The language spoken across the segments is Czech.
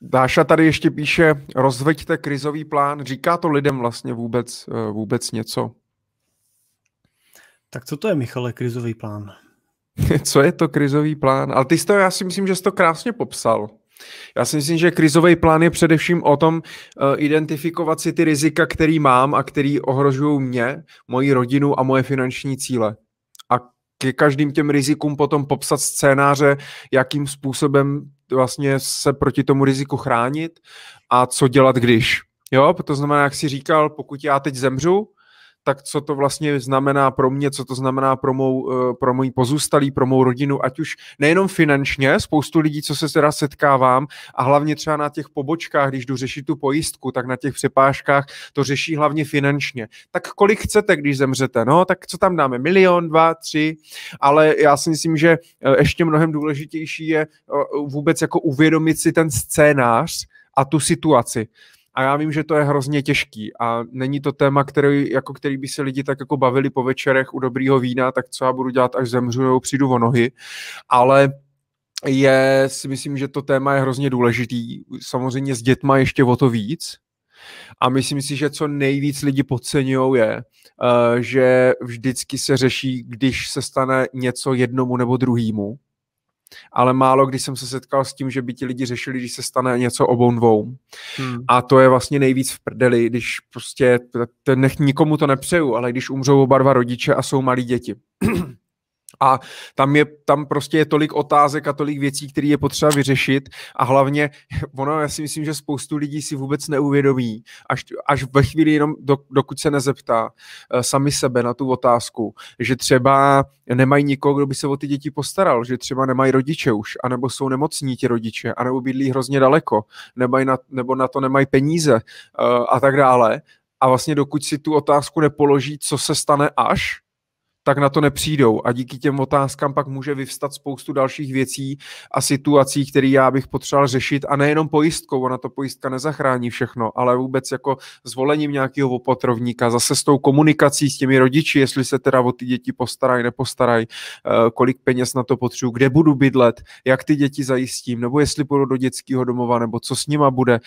Dáša tady ještě píše, rozveďte krizový plán. Říká to lidem vlastně vůbec, eh, vůbec něco? Tak co to je, Michale, krizový plán? co je to krizový plán? Ale ty jsi to, já si myslím, že jsi to krásně popsal. Já si myslím, že krizový plán je především o tom uh, identifikovat si ty rizika, který mám a který ohrožují mě, moji rodinu a moje finanční cíle ke každým těm rizikům potom popsat scénáře, jakým způsobem vlastně se proti tomu riziku chránit a co dělat, když. Jo, to znamená, jak si říkal, pokud já teď zemřu, tak co to vlastně znamená pro mě, co to znamená pro mou, eh, pro můj pozůstalý, pro mou rodinu, ať už nejenom finančně, spoustu lidí, co se teda setkávám a hlavně třeba na těch pobočkách, když jdu řešit tu pojistku, tak na těch přepážkách to řeší hlavně finančně. Tak kolik chcete, když zemřete? No, tak co tam dáme? Milion, dva, tři? Ale já si myslím, že eh, ještě mnohem důležitější je eh, vůbec jako uvědomit si ten scénář a tu situaci. A já vím, že to je hrozně těžký a není to téma, který, jako který by se lidi tak jako bavili po večerech u dobrýho vína, tak co já budu dělat, až zemřu nebo přijdu o nohy, ale je, si myslím, že to téma je hrozně důležitý, samozřejmě s dětma ještě o to víc, a myslím si, že co nejvíc lidi podceňují je, eh, že vždycky se řeší, když se stane něco jednomu nebo druhému, ale málo když jsem se setkal s tím, že by ti lidi řešili, když se stane něco obou dvou. Hmm. A to je vlastně nejvíc v prdeli, když prostě, nech nikomu to nepřeju, ale když umřou oba dva rodiče a jsou malí děti. A tam, je, tam prostě je tolik otázek a tolik věcí, které je potřeba vyřešit a hlavně ono, já si myslím, že spoustu lidí si vůbec neuvědomí, až, až ve chvíli jenom, do, dokud se nezeptá eh, sami sebe na tu otázku, že třeba nemají nikoho, kdo by se o ty děti postaral, že třeba nemají rodiče už, anebo jsou nemocní ti rodiče, anebo bydlí hrozně daleko, nebo na, nebo na to nemají peníze eh, a tak dále. A vlastně dokud si tu otázku nepoloží, co se stane až, tak na to nepřijdou. A díky těm otázkám pak může vyvstat spoustu dalších věcí a situací, které já bych potřeboval řešit. A nejenom pojistkou, ona to pojistka nezachrání všechno, ale vůbec jako zvolením nějakého opatrovníka, zase s tou komunikací s těmi rodiči, jestli se teda o ty děti postarají, nepostarají, eh, kolik peněz na to potřebuji, kde budu bydlet, jak ty děti zajistím, nebo jestli půjdu do dětského domova, nebo co s nima bude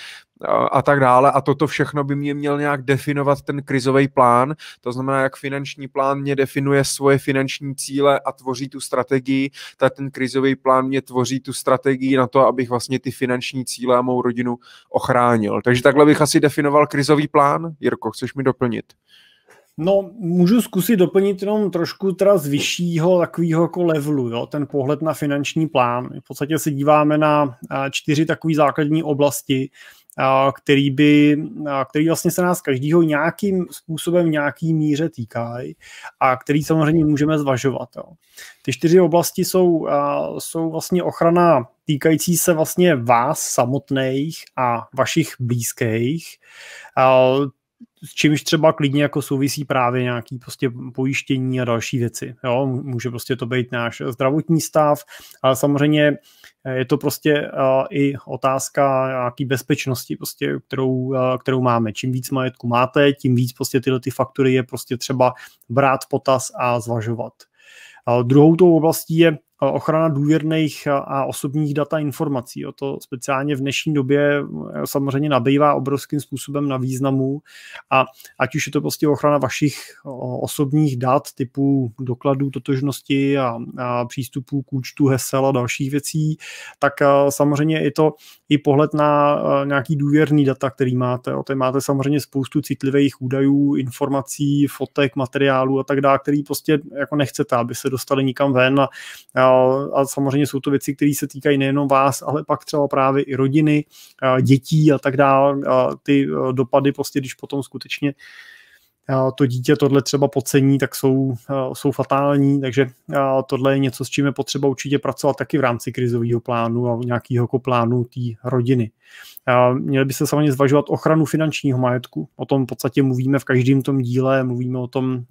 a tak dále. A toto všechno by mě měl nějak definovat ten krizový plán. To znamená, jak finanční plán mě definuje svoje finanční cíle a tvoří tu strategii, tak ten krizový plán mě tvoří tu strategii na to, abych vlastně ty finanční cíle a mou rodinu ochránil. Takže takhle bych asi definoval krizový plán. Jirko, chceš mi doplnit? No, můžu zkusit doplnit jenom trošku teda z vyššího takového jako levelu, jo, ten pohled na finanční plán. V podstatě se díváme na eh, čtyři takové základní oblasti, který, by, který vlastně se nás každýho nějakým způsobem, nějaký míře týkají a který samozřejmě můžeme zvažovat. Jo. Ty čtyři oblasti jsou, jsou vlastně ochrana týkající se vlastně vás samotných a vašich blízkých, s čímž třeba klidně jako souvisí právě nějaký prostě pojištění a další věci. Jo? Může prostě to být náš zdravotní stav, ale samozřejmě eh, je to prostě uh, i otázka nějaký bezpečnosti, prostě, kterou, uh, kterou máme. Čím víc majetku máte, tím víc prostě tyhle ty faktory je prostě třeba brát potaz a zvažovat. Uh, druhou tou oblastí je Eh, ochrana důvěrných eh, a osobních dat a informací. O to speciálně v dnešní době eh, samozřejmě nabývá obrovským způsobem na významu a ať už je to prostě ochrana vašich osobních dat typu dokladů totožnosti a, a přístupů k účtu, hesel a dalších věcí, tak samozřejmě je to i pohled na nějaký důvěrný data, který máte. O to máte samozřejmě spoustu citlivých údajů, informací, fotek, materiálů a tak dále, který prostě jako nechcete, aby se dostali nikam ven a, a dál. A samozřejmě jsou to věci, které se týkají nejenom vás, ale pak třeba právě i rodiny, dětí a tak dál. A ty e, dopady prostě, když potom skutečně e, to dítě tohle třeba pocení, tak jsou, e, jsou fatální, takže tohle je něco, s čím je potřeba určitě pracovat taky v rámci krizového plánu a nějakého jako plánu té rodiny. Měli by se samozřejmě zvažovat ochranu finančního majetku, o tom v podstatě mluvíme v každém tom díle, mluvíme o tom,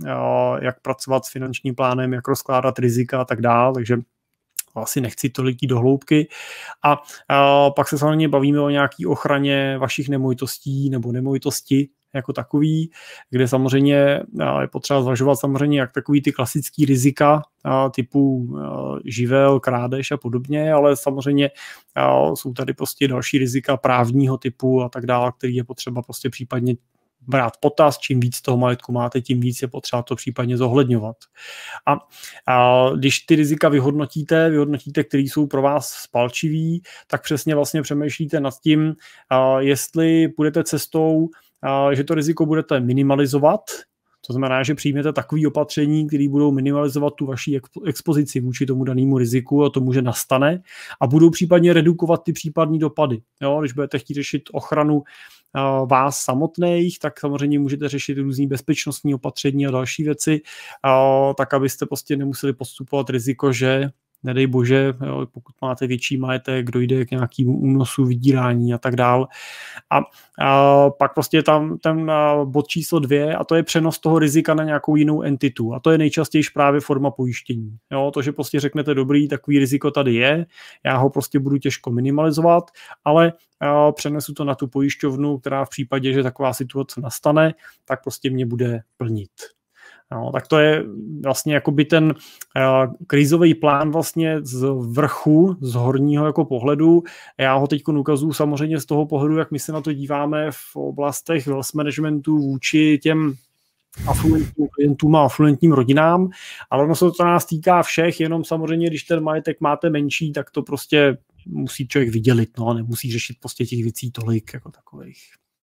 jak pracovat s finančním plánem, jak rozkládat rizika a tak dále, takže asi nechci do hloubky. A, a pak se samozřejmě bavíme o nějaké ochraně vašich nemovitostí nebo nemovitosti jako takový, kde samozřejmě je potřeba zvažovat samozřejmě jak takový ty klasický rizika typu živel, krádež a podobně, ale samozřejmě jsou tady prostě další rizika právního typu a tak dále, který je potřeba prostě případně brát potaz, čím víc toho majetku máte, tím víc je potřeba to případně zohledňovat. A, a když ty rizika vyhodnotíte, vyhodnotíte, který jsou pro vás spalčivý, tak přesně vlastně přemýšlíte nad tím, a, jestli budete cestou, a, že to riziko budete minimalizovat, to znamená, že přijmete takové opatření, které budou minimalizovat tu vaši expozici vůči tomu danému riziku a tomu, že nastane, a budou případně redukovat ty případní dopady. Jo? Když budete chtít řešit ochranu vás samotných, tak samozřejmě můžete řešit různý bezpečnostní opatření a další věci, tak abyste prostě nemuseli postupovat riziko, že nedej bože, jo, pokud máte větší majetek, dojde k nějakému únosu, vydírání a tak dál. A, a pak prostě je tam ten bod číslo dvě a to je přenos toho rizika na nějakou jinou entitu. A to je nejčastěji právě forma pojištění. Jo, to, že prostě řeknete, dobrý, takový riziko tady je, já ho prostě budu těžko minimalizovat, ale a, přenesu to na tu pojišťovnu, která v případě, že taková situace nastane, tak prostě mě bude plnit. No, tak to je vlastně jakoby ten uh, krizový plán vlastně z vrchu, z horního jako pohledu. Já ho teď ukazuju samozřejmě z toho pohledu, jak my se na to díváme v oblastech wealth managementu vůči těm afluentním klientům a afluentním rodinám, ale ono se to nás týká všech, jenom samozřejmě, když ten majetek máte menší, tak to prostě musí člověk vydělit, no, nemusí řešit prostě těch věcí tolik jako takových.